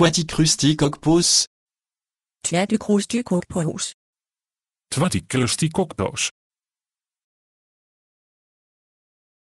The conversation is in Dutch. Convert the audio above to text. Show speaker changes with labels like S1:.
S1: Twattikrusti kokpoos.
S2: Twattikrusti kokpoos.
S1: Twattikrusti kokpoos.